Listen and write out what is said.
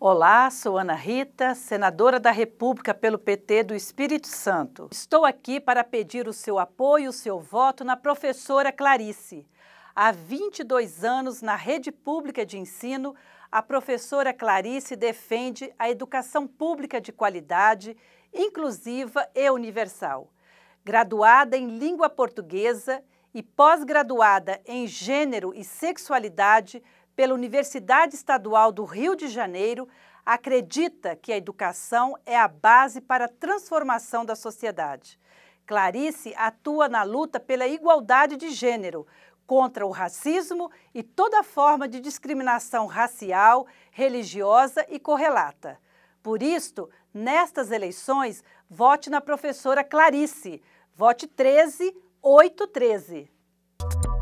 Olá, sou Ana Rita, senadora da República pelo PT do Espírito Santo. Estou aqui para pedir o seu apoio, o seu voto na professora Clarice. Há 22 anos na rede pública de ensino, a professora Clarice defende a educação pública de qualidade, inclusiva e universal. Graduada em língua portuguesa e pós-graduada em gênero e sexualidade pela Universidade Estadual do Rio de Janeiro, acredita que a educação é a base para a transformação da sociedade. Clarice atua na luta pela igualdade de gênero, contra o racismo e toda forma de discriminação racial, religiosa e correlata. Por isto, nestas eleições, vote na professora Clarice. Vote 13 813.